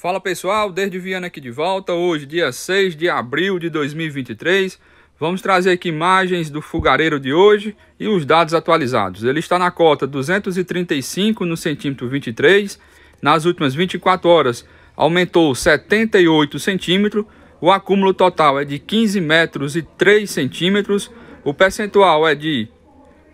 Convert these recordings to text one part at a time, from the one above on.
Fala pessoal, desde Viana aqui de volta, hoje dia 6 de abril de 2023. Vamos trazer aqui imagens do fogareiro de hoje e os dados atualizados. Ele está na cota 235 no centímetro 23. Nas últimas 24 horas aumentou 78 centímetros. O acúmulo total é de 15 metros e 3 centímetros. O percentual é de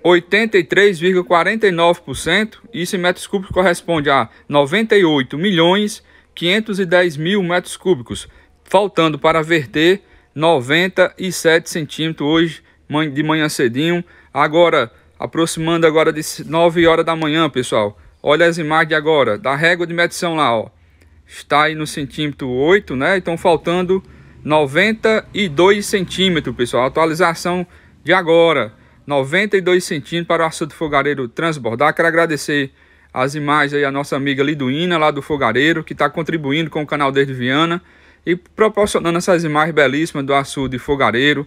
83,49%. Isso em metros cúbicos corresponde a 98 milhões 510 mil metros cúbicos, faltando para verter 97 centímetros hoje de manhã cedinho. Agora, aproximando agora de 9 horas da manhã, pessoal. Olha as imagens de agora, da régua de medição lá, ó. Está aí no centímetro 8, né? Então faltando 92 centímetros, pessoal. Atualização de agora, 92 centímetros para o açude fogareiro transbordar. Quero agradecer as imagens aí, a nossa amiga Liduína, lá do Fogareiro, que está contribuindo com o canal desde Viana e proporcionando essas imagens belíssimas do açude Fogareiro.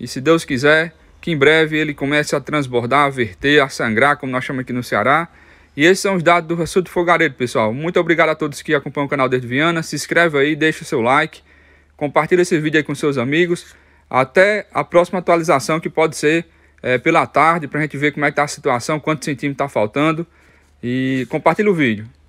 E se Deus quiser, que em breve ele comece a transbordar, a verter, a sangrar, como nós chamamos aqui no Ceará. E esses são os dados do açude Fogareiro, pessoal. Muito obrigado a todos que acompanham o canal desde Viana. Se inscreve aí, deixa o seu like, compartilha esse vídeo aí com seus amigos. Até a próxima atualização, que pode ser é, pela tarde, para a gente ver como é que está a situação, quantos centímetros está faltando. E compartilha o vídeo.